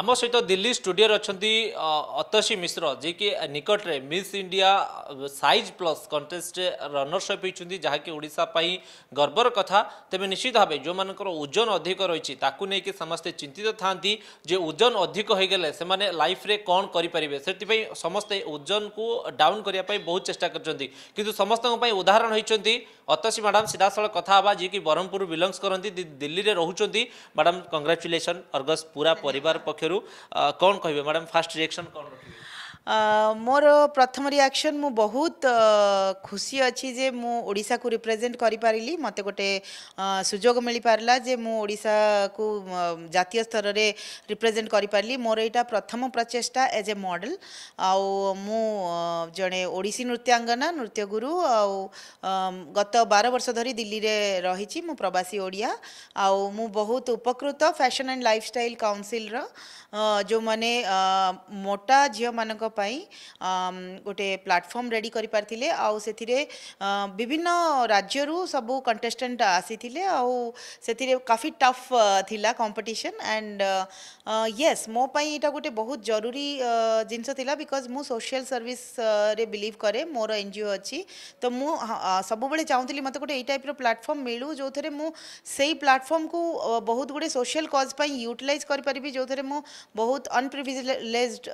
आम सहित दिल्ली स्टूडियो अच्छा अतशी मिश्र जी कि निकट में Miss India size plus contest runners up होती जहाँकि गर्वर कथा तेज निश्चित भाव जो मर ओजन अधिक रही नहीं समस्ते चिंतित था ओजन अधिक हो गले से लाइफ्रे कौन करेंगे से समस्ते ओजन को डाउन करने बहुत चेषा करूँ समस्त उदाहरण होती अतशी मैडम सीधा साल कथा जी कि ब्रह्मपुर बिलंगस करती दिल्ली में रोच मैडम कंग्राचुलेसन अर्गस पूरा परिवार पक्ष पक्षर कौन कह मैडम फास्ट रिएक्शन कौन रखिए ମୋର ପ୍ରଥମ ରିଆକ୍ସନ୍ ମୁଁ ବହୁତ ଖୁସି ଅଛି ଯେ ମୁଁ ଓଡ଼ିଶାକୁ ରିପ୍ରେଜେଣ୍ଟ କରିପାରିଲି ମୋତେ ଗୋଟେ ସୁଯୋଗ ମିଳିପାରିଲା ଯେ ମୁଁ ଓଡ଼ିଶାକୁ ଜାତୀୟ ସ୍ତରରେ ରିପ୍ରେଜେଣ୍ଟ କରିପାରିଲି ମୋର ଏଇଟା ପ୍ରଥମ ପ୍ରଚେଷ୍ଟା ଏଜ୍ ଏ ମଡ଼େଲ୍ ଆଉ ମୁଁ ଜଣେ ଓଡ଼ିଶୀ ନୃତ୍ୟାଙ୍ଗନା ନୃତ୍ୟଗୁରୁ ଆଉ ଗତ ବାର ବର୍ଷ ଧରି ଦିଲ୍ଲୀରେ ରହିଛି ମୁଁ ପ୍ରବାସୀ ଓଡ଼ିଆ ଆଉ ମୁଁ ବହୁତ ଉପକୃତ ଫ୍ୟାସନ୍ ଆଣ୍ଡ ଲାଇଫଷ୍ଟାଇଲ୍ କାଉନସିଲ୍ର ଯେଉଁମାନେ ମୋଟା ଝିଅମାନଙ୍କ गोटे प्लाटफर्म रेडी गरिपारि आउँदै सब राज्यहरू आसी कन्टेस्टेन्ट काफी टफ थिला कम्पिटिशन एंड यस मो पई गोटे बहुत जरूरी जिनस बिकज मु सोशल सर्विस रे बिलीव करे मोर एनजीओ अच्छी तो मु सब बेले मत गोटे एई टाइप रो मिलू जो थे मु सेही को बहुत गुडे सोशल कॉज पई यूटिलाइज जो थे मु बहुत अनप्रिविलेज्ड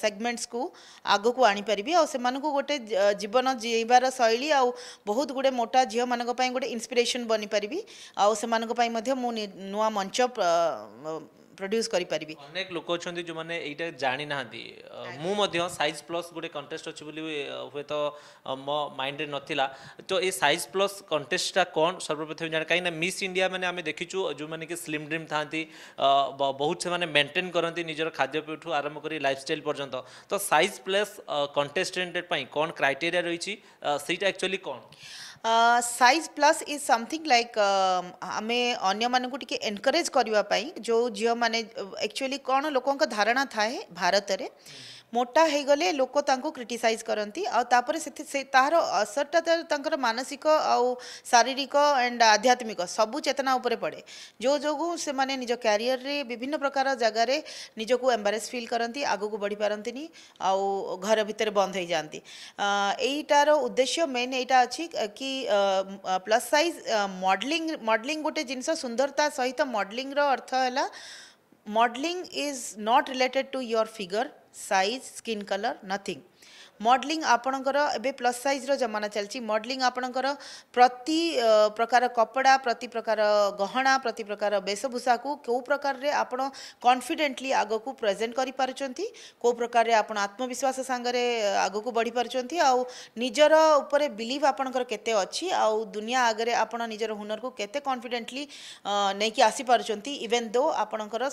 सेगमेंट्स को आनी पारि आउनु गोटे जीवन जीवार शैली आउ बहुत गुडे मोटा झिउ म गोटे इन्सपिरेसन बनिपारि आउँदै नुवा मंच ପ୍ରଡ୍ୟୁସ୍ କରିପାରିବି ଅନେକ ଲୋକ ଅଛନ୍ତି ଯେଉଁମାନେ ଏଇଟା ଜାଣିନାହାନ୍ତି ମୁଁ ମଧ୍ୟ ସାଇଜ୍ ପ୍ଲସ୍ ଗୋଟେ କଣ୍ଟେଷ୍ଟ ଅଛି ବୋଲି ହୁଏତ ମୋ ମାଇଣ୍ଡରେ ନଥିଲା ତ ଏ ସାଇଜ୍ ପ୍ଲସ୍ କଣ୍ଟେଷ୍ଟଟା କ'ଣ ସର୍ବପ୍ରଥମେ ଜାଣେ କାହିଁକିନା ମିସ୍ ଇଣ୍ଡିଆ ମାନେ ଆମେ ଦେଖିଛୁ ଯେଉଁମାନେ କି ସ୍ଲିମ୍ ଡ୍ରିମ୍ ଥାଆନ୍ତି ବହୁତ ସେମାନେ ମେଣ୍ଟେନ୍ କରନ୍ତି ନିଜର ଖାଦ୍ୟପେୟଠୁ ଆରମ୍ଭ କରି ଲାଇଫଷ୍ଟାଇଲ୍ ପର୍ଯ୍ୟନ୍ତ ତ ସାଇଜ୍ ପ୍ଲସ୍ କଣ୍ଟେଷ୍ଟେଣ୍ଟ ପାଇଁ କ'ଣ କ୍ରାଇଟେରିଆ ରହିଛି ସେଇଟା ଆକ୍ଚୁଆଲି କ'ଣ size plus is something like ଆମେ ଅନ୍ୟମାନଙ୍କୁ ଟିକେ ଏନକରେଜ୍ କରିବା ପାଇଁ ଯେଉଁ ଝିଅମାନେ ଆକ୍ଚୁଆଲି କ'ଣ ଲୋକଙ୍କ ଧାରଣା ଥାଏ ଭାରତରେ ମୋଟା ହେଇଗଲେ ଲୋକ ତାଙ୍କୁ କ୍ରିଟିସାଇଜ୍ କରନ୍ତି ଆଉ ତାପରେ ସେଥି ସେ ତାହାର ଅସରଟା ତାଙ୍କର ମାନସିକ ଆଉ ଶାରୀରିକ ଆଣ୍ଡ ଆଧ୍ୟାତ୍ମିକ ସବୁ ଚେତନା ଉପରେ ପଡ଼େ ଯେଉଁ ଯୋଗୁଁ ସେମାନେ ନିଜ କ୍ୟାରିୟରରେ ବିଭିନ୍ନ ପ୍ରକାର ଜାଗାରେ ନିଜକୁ ଏମ୍ବାରେସ୍ ଫିଲ୍ କରନ୍ତି ଆଗକୁ ବଢ଼ିପାରନ୍ତିନି ଆଉ ଘର ଭିତରେ ବନ୍ଦ ହୋଇଯାଆନ୍ତି ଏଇଟାର ଉଦ୍ଦେଶ୍ୟ ମେନ୍ ଏଇଟା ଅଛି କି ପ୍ଲସ୍ ସାଇଜ୍ ମଡ଼େଲିଂ ମଡ଼େଲିଂ ଗୋଟେ ଜିନିଷ ସୁନ୍ଦରତା ସହିତ ମଡ଼େଲିଂର ଅର୍ଥ ହେଲା modeling is not related to your figure, size, skin color, nothing. Modelling ଆପଣଙ୍କର ଏବେ ପ୍ଲସ୍ ସାଇଜ୍ର ଜମାନା ଚାଲିଛି ମଡ଼େଲିଂ ଆପଣଙ୍କର ପ୍ରତି ପ୍ରକାର କପଡ଼ା ପ୍ରତି ପ୍ରକାର ଗହଣା ପ୍ରତି ପ୍ରକାର ବେଶଭୂଷାକୁ କେଉଁ ପ୍ରକାରରେ ଆପଣ କନଫିଡେଣ୍ଟଲି ଆଗକୁ ପ୍ରେଜେଣ୍ଟ କରିପାରୁଛନ୍ତି କେଉଁ ପ୍ରକାରରେ ଆପଣ ଆତ୍ମବିଶ୍ୱାସ ସାଙ୍ଗରେ ଆଗକୁ ବଢ଼ିପାରୁଛନ୍ତି ଆଉ ନିଜର ଉପରେ ବିଲିଭ୍ ଆପଣଙ୍କର କେତେ ଅଛି ଆଉ ଦୁନିଆ ଆଗରେ ଆପଣ ନିଜର ହୁନରକୁ କେତେ କନଫିଡେଣ୍ଟଲି ନେଇକି ଆସିପାରୁଛନ୍ତି ଇଭେନ୍ ଦୋ ଆପଣଙ୍କର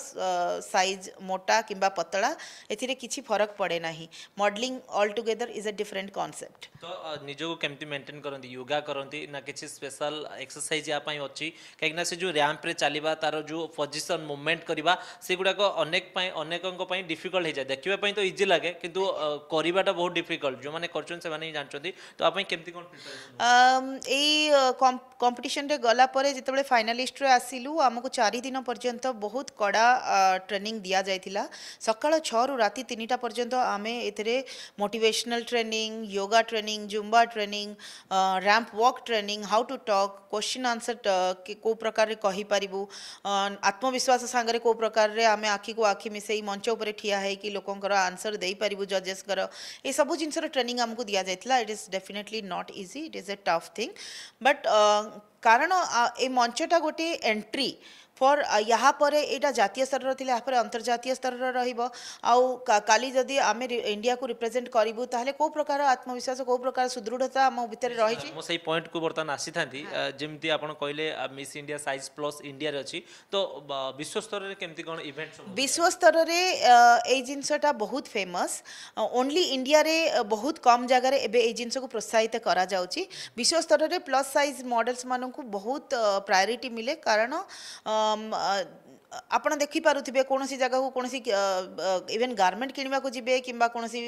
ସାଇଜ୍ ମୋଟା କିମ୍ବା ପତଳା ଏଥିରେ କିଛି ଫରକ ପଡ଼େ ନାହିଁ modelling all together together is a different concept तो निजो को केमति मेंटेन करंती योगा करंती ना किछि स्पेशल एक्सरसाइज या पई अछि काहे ना से जो रैंप रे चालिबा तारो जो पोजीशन मूवमेंट करिवा से गुडा को अनेक पई अनेकन को पई डिफिकल्ट हे जाय देखिबा पई तो इजी लागे किंतु करिवाटा बहुत डिफिकल्ट जो माने करछन से माने जानछंती तो आप केमति कोन प्रिपरेशन एई कंपटीशन रे गला परे जेतबे फाइनलिस्ट रे आसिलु हमको 4 दिन पर्यंत बहुत कड़ा ट्रेनिंग दिया जायतिला सकाळ 6 रु राती 3टा पर्यंत आमे एथिरे motivation motivational training yoga training Zumba training ramp walk training how to talk question answer को प्रकार कहीपर आत्मविश्वास सागर को प्रकार आम आखि को आखि मिसई मंच ऊपर ठिया लोकन लोकर आंसर जजेस जजेसर ये सब जिंसर ट्रेनिंग हमको दि जायतला it is definitely not easy it is a tough thing but कारण ए मंचटा गोटे एंट्री फर यहाँ पर यहाँ जातीय स्तर यहाँ अंतर्जातीय स्तर रही जदि आम इंडिया को रिप्रेजेंट करूँ ताहले को प्रकार आत्मविश्वास को प्रकार सुदृढ़ता आम भितर रही ମୁଁ ସେଇ ପଏଣ୍ଟକୁ ବର୍ତ୍ତମାନ ଆସିଥାନ୍ତି ଯେମିତି ଆପଣ କହିଲେ ମିସ୍ ଇଣ୍ଡିଆ ସାଇଜ୍ ପ୍ଲସ୍ ଇଣ୍ଡିଆରେ ଅଛି ତ ବିଶ୍ୱସ୍ତରରେ କେମିତି କ'ଣ ଇଭେଣ୍ଟ ବିଶ୍ୱସ୍ତରରେ ଏଇ ଜିନିଷଟା ବହୁତ ଫେମସ୍ ଓନ୍ଲି ଇଣ୍ଡିଆରେ ବହୁତ କମ୍ ଜାଗାରେ ଏବେ ଏଇ ଜିନିଷକୁ ପ୍ରୋତ୍ସାହିତ କରାଯାଉଛି ବିଶ୍ୱସ୍ତରରେ ପ୍ଲସ୍ ସାଇଜ୍ ମଡେଲ୍ସମାନଙ୍କୁ ବହୁତ ପ୍ରାୟୋରିଟି ମିଳେ କାରଣ um, ଆପଣ ଦେଖିପାରୁଥିବେ କୌଣସି ଜାଗାକୁ କୌଣସି ଇଭେନ୍ ଗାର୍ମେଣ୍ଟ କିଣିବାକୁ ଯିବେ କିମ୍ବା କୌଣସି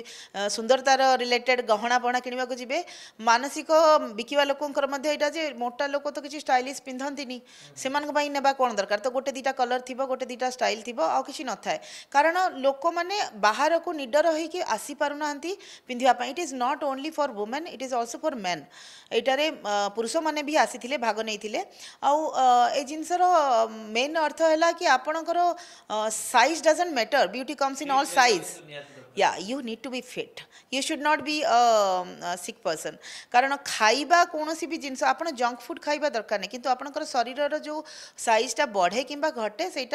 ସୁନ୍ଦରତାର ରିଲେଟେଡ୍ ଗହଣା ପହଣା କିଣିବାକୁ ଯିବେ ମାନସିକ ବିକିବା ଲୋକଙ୍କର ମଧ୍ୟ ଏଇଟା ଯେ ମୋଟା ଲୋକ ତ କିଛି ଷ୍ଟାଇଲିସ୍ ପିନ୍ଧନ୍ତିନି ସେମାନଙ୍କ ପାଇଁ ନେବା କ'ଣ ଦରକାର ତ ଗୋଟେ ଦୁଇଟା କଲର୍ ଥିବ ଗୋଟେ ଦୁଇଟା ଷ୍ଟାଇଲ୍ ଥିବ ଆଉ କିଛି ନଥାଏ କାରଣ ଲୋକମାନେ ବାହାରକୁ ନିଡର ହୋଇକି ଆସିପାରୁନାହାନ୍ତି ପିନ୍ଧିବା ପାଇଁ it is not only for women it is also for men ଏଇଟାରେ ପୁରୁଷମାନେ ବି ଆସିଥିଲେ ଭାଗ ନେଇଥିଲେ ଆଉ ଏ ଜିନିଷର ମେନ୍ ଅର୍ଥ ହେଲା କି आपणकर size doesn't matter beauty comes in all size या you need to be fit you should not be sick person कारण खाइबा कौन सी भी जिनस जंक फुड खाइबा दरकार नहीं कि आपंकर शरीर जो सैजटा बढ़े कि घटे से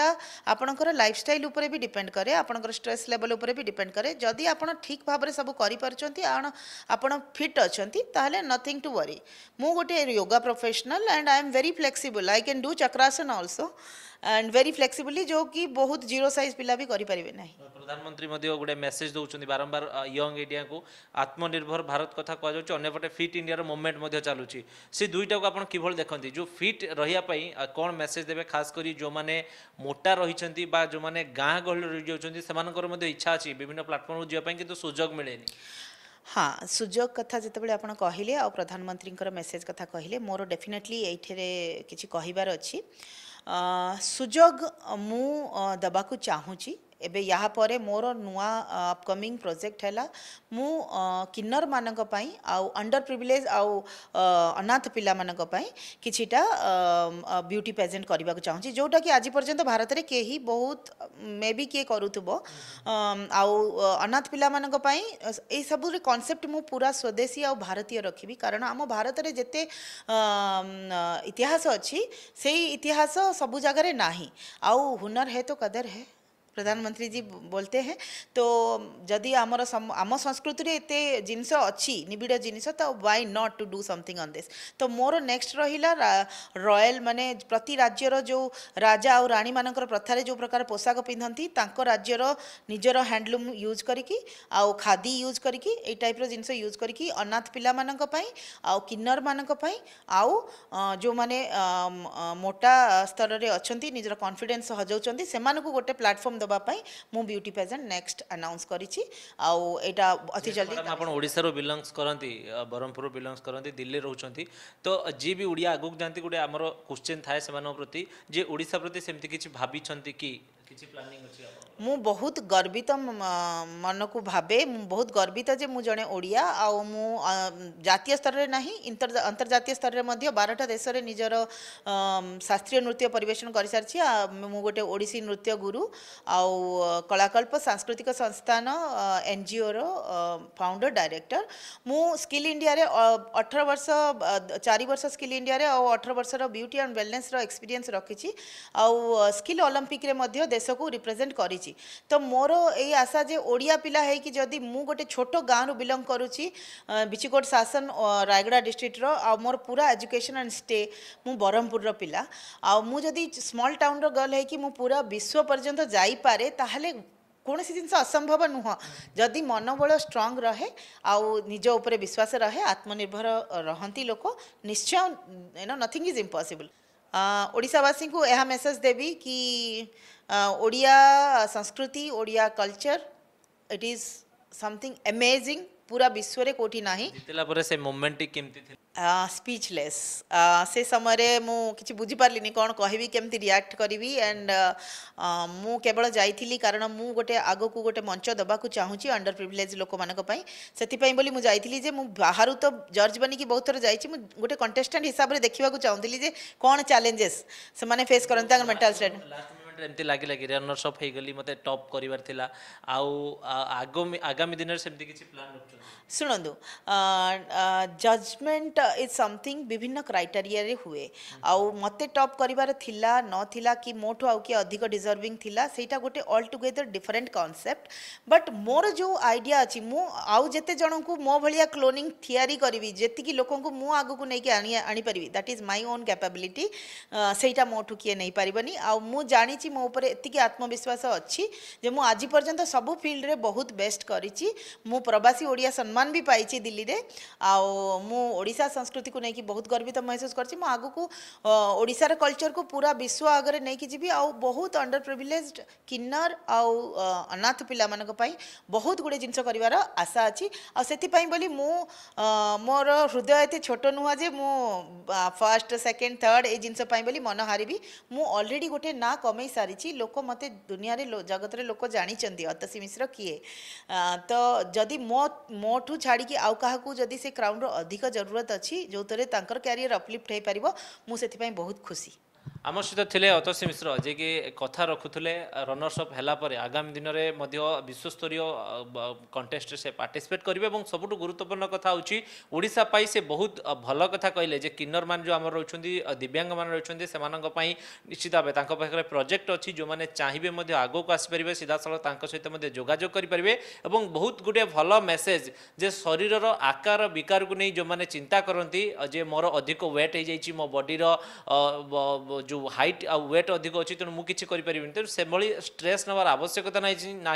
आपंकर लाइफ स्टाइल पर भी डिपेड कै आपर स्ट्रेस लेवल पर भी डिपेड कै जदि आप ठीक भाव में फिट करिट अच्छा नथिंग टू वरी मु गोटे yoga professional and I am very flexible I can do चक्रासन अल्सो एंड वेरी फ्लेक्सिबली जो कि बहुत जीरो साइज पिला भी करें ना प्रधानमंत्री गोटे मेसेज दौरान बारंबार यंग इंडिया को आत्मनिर्भर भारत कथा कहु अंपटे फिट इंडिया मुभमेंट चलुची से दुईटा को आपड़ किभ देखते जो फिट रहा कौन मेसेज देवे खास करी जो मैंने मोटा रही जो मैंने गाँ गहल रही से इच्छा अच्छी विभिन्न प्लाटफर्म जावाई कि सुजोग मिले हाँ सुजोग कथा जिते ଆପଣ प्रधानमंत्री ଆଉ ପ୍ରଧାନମନ୍ତ୍ରୀଙ୍କର ମେସେଜ୍ କଥା କହିଲେ ମୋର ଡେଫିନେଟଲି ଏଇଥିରେ କିଛି କହିବାର अच्छी सुजोग मु दबा को चाहूँगी एबे यहाँ परे मोर नुआ अपकमिंग प्रोजेक्ट है मु किन्नर मानी अंडर प्रिविलेज आउ अनाथ पाई कि ब्यूटी प्रेजेंट करने को चाहिए जोटा कि आज पर्यंत भारत में कहीं बहुत मे भी किए कर अनाथ पाई सब कनसेप्ट पूरा स्वदेशी आउ भारतीय रखी कारण आम भारत में जिते इतिहास अच्छी से इतिहास सब जगह ना आउ हुनर है तो कदर है प्रधानमंत्री जी बोलते हैं तो जदि आमर आम संस्कृति में एत जिनस अच्छी निबिड़ जिनस तो why not to do something on this तो मोर नेक्स्ट रही रॉयल मान प्रति राज्यर जो राजा और राणी मान प्रथार जो प्रकार पोशाक पिंधती राज्यर निजर हैंडलूम यूज करी आउ खादी यूज करके ये टाइप जिनस यूज करी अनाथ पिला आउ किन्नर मानी आउ जो मैंने मोटा स्तर में अच्छा निजर कन्फिडेन्स हजाऊँच से गोटे प्लाटफर्म ଦେବା ପାଇଁ ମୁଁ ବିୟୁଟି ପେଜେଣ୍ଟ ନେକ୍ସଟ ଆନାଉନ୍ସ କରିଛି ଆଉ ଏଇଟା ଅତି ଜଲ୍ଦି ଆପଣ ଓଡ଼ିଶାରୁ ବିଲଙ୍ଗସ୍ କରନ୍ତି ବ୍ରହ୍ମପୁର ବିଲଙ୍ଗସ୍ କରନ୍ତି ଦିଲ୍ଲୀ ରହୁଛନ୍ତି ତ ଯିଏ ବି ଓଡ଼ିଆ ଆଗକୁ ଯାଆନ୍ତି ଗୋଟେ ଆମର କୋଶ୍ଚିନ୍ ଥାଏ ସେମାନଙ୍କ ପ୍ରତି ଯେ ଓଡ଼ିଶା ପ୍ରତି ସେମିତି କିଛି ଭାବିଛନ୍ତି କି କିଛି ପ୍ଲାନିଂ ଅଛି ଆପଣଙ୍କର ମୁଁ ବହୁତ ଗର୍ବିତ ମନକୁ ଭାବେ ମୁଁ ବହୁତ ଗର୍ବିତ ଯେ ମୁଁ ଜଣେ ଓଡ଼ିଆ ଆଉ ମୁଁ ଜାତୀୟ ସ୍ତରରେ ନାହିଁ ଅନ୍ତର୍ଜାତୀୟ ସ୍ତରରେ ମଧ୍ୟ ବାରଟା ଦେଶରେ ନିଜର ଶାସ୍ତ୍ରୀୟ ନୃତ୍ୟ ପରିବେଷଣ କରିସାରିଛି ମୁଁ ଗୋଟେ ଓଡ଼ିଶୀ ନୃତ୍ୟ ଗୁରୁ ଆଉ କଳାକଳ୍ପ ସାଂସ୍କୃତିକ ସଂସ୍ଥାନ ଏନ୍ଜିଓର ଫାଉଣ୍ଡର ଡାଇରେକ୍ଟର ମୁଁ ସ୍କିଲ୍ ଇଣ୍ଡିଆରେ ଅଠର ବର୍ଷ ଚାରି ବର୍ଷ ସ୍କିଲ୍ ଇଣ୍ଡିଆରେ ଆଉ ଅଠର ବର୍ଷର ବିୟୁଟି ଆଣ୍ଡ ୱେଲନେସ୍ର ଏକ୍ସପିରିଏନ୍ସ ରଖିଛି ଆଉ ସ୍କିଲ୍ ଅଲିମ୍ପିକ୍ରେ ମଧ୍ୟ ଦେଶକୁ ରିପ୍ରେଜେଣ୍ଟ କରିଛି ତ ମୋର ଏଇ ଆଶା ଯେ ଓଡ଼ିଆ ପିଲା ହେଇକି ଯଦି ମୁଁ ଗୋଟେ ଛୋଟ ଗାଁରୁ ବିଲଙ୍ଗ କରୁଛି ବିଚିକୋଟ ଶାସନ ରାୟଗଡ଼ା ଡିଷ୍ଟ୍ରିକ୍ଟର ଆଉ ମୋର ପୁରା ଏଜୁକେସନ୍ ଆଣ୍ଡ ଷ୍ଟେ ମୁଁ ବ୍ରହ୍ମପୁରର ପିଲା ଆଉ ମୁଁ ଯଦି ସ୍ମଲ୍ ଟାଉନ୍ର ଗର୍ଲ ହେଇକି ମୁଁ ପୁରା ବିଶ୍ୱ ପର୍ଯ୍ୟନ୍ତ ଯାଇପାରେ ତାହେଲେ କୌଣସି ଜିନିଷ ଅସମ୍ଭବ ନୁହଁ ଯଦି ମନୋବଳ ଷ୍ଟ୍ରଙ୍ଗ ରହେ ଆଉ ନିଜ ଉପରେ ବିଶ୍ୱାସ ରହେ ଆତ୍ମନିର୍ଭର ରହନ୍ତି ଲୋକ ନିଶ୍ଚୟ ୟୁ ନଥିଙ୍ଗ ଇଜ୍ ଇମ୍ପସିବଲ୍ ओडावासी को यह मेसेज देवी कि ओडिया संस्कृति Odia culture it is something amazing पूरा विश्व रे कोठी नाही जितला परे से मोमेंट टी केमती थी स्पीचलेस से समय रे मु बुझी पारली नी कोन कहबी केमती रिएक्ट करबी एंड मु केवल कारण मु गोटे आगो को गोटे मंच दबा को चाहू अंडर प्रिविलेज लोक मानक पई सेति पई बाहर तो जज बन की बहुत थोर जाई गोटे कंटेस्टेंट हिसाब रे देखबा को चाहूथिली चैलेंजेस से फेस करन मेंटल स्टेट मोमेंट एमती लगे लगे रनर्स अफ होगली मतलब टप कर आगामी दिन में किसी प्लां शुणु जजमेंट इज समथिंग विभिन्न क्राइटेरिया हुए आउ मते टॉप करार थिला कि मोठ आउ कि अधिक डिजर्विंग थिला सेटा गोटे all together different concept but more जो आईडिया अछि मु आउ जते को मो भाया क्लोनिंग थियरी करी जी लोक लोकों को मु आनी आनी that is my own capability सेटा मोठ किए नहीं परबनी आउ मु जानी मोर एक आत्मविश्वास अच्छी मुझे आज पर्यटन सब फिल्ड में बहुत बेस्ट करवासी ओडिया सम्मान भी पाई दिल्ली में आशा संस्कृति को लेकिन बहुत गर्वित महसूस कर कलचर को पूरा विश्व आगे नहीं जी बहुत अंडर प्रिभिलेज किन्नर आउ अनाथ पाई बहुत गुड़े जिनस कर आशा अच्छी आई मु मोर हृदय एत छोट नुहजे मु फर्स्ट सेकेंड थर्ड ये जिनस मन हार भी मुझे अलरेडी गोटे ना कमे सारी लोक मत दुनिया रे जगत रे लोक जानी अतसी मिश्र किए तो जदि मो मोठू छाड़ी आउ का जदि से क्राउन रो जरूरत अच्छी जो थे क्यारिअर अपलिफ्ट हो पार मुझे बहुत खुशी ଆମ ସହିତ ଥିଲେ ଅତସୀ ମିଶ୍ର ଯିଏକି କଥା ରଖୁଥିଲେ ରନର୍ସଅପ୍ ହେଲା ପରେ ଆଗାମୀ ଦିନରେ ମଧ୍ୟ ବିଶ୍ୱସ୍ତରୀୟ କଣ୍ଟେଷ୍ଟରେ ସେ ପାର୍ଟିସିପେଟ୍ କରିବେ ଏବଂ ସବୁଠୁ ଗୁରୁତ୍ୱପୂର୍ଣ୍ଣ କଥା ହେଉଛି ଓଡ଼ିଶା ପାଇଁ ସେ ବହୁତ ଭଲ କଥା କହିଲେ ଯେ କିନ୍ନରମାନେ ଯେଉଁ ଆମର ରହୁଛନ୍ତି ଦିବ୍ୟାଙ୍ଗମାନେ ରହୁଛନ୍ତି ସେମାନଙ୍କ ପାଇଁ ନିଶ୍ଚିତ ଭାବେ ତାଙ୍କ ପାଖରେ ପ୍ରୋଜେକ୍ଟ ଅଛି ଯେଉଁମାନେ ଚାହିଁବେ ମଧ୍ୟ ଆଗକୁ ଆସିପାରିବେ ସିଧାସଳଖ ତାଙ୍କ ସହିତ ମଧ୍ୟ ଯୋଗାଯୋଗ କରିପାରିବେ ଏବଂ ବହୁତ ଗୁଡ଼ିଏ ଭଲ ମେସେଜ୍ ଯେ ଶରୀରର ଆକାର ବିକାରକୁ ନେଇ ଯେଉଁମାନେ ଚିନ୍ତା କରନ୍ତି ଯେ ମୋର ଅଧିକ ୱେଟ୍ ହେଇଯାଇଛି ମୋ ବଡ଼ିର जो हाइट आ वेट अधिक अच्छी तेणु मुझे किसी तेणु से स्ट्रेस नवार आवश्यकता ना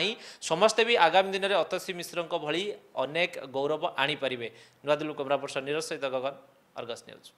समस्ते भी आगामी दिन में अतसी मिश्र भली अनेक गौरव आनीपर दिल्ली कैमरा पर्सन नीरज सहित गगन अर्गस न्यूज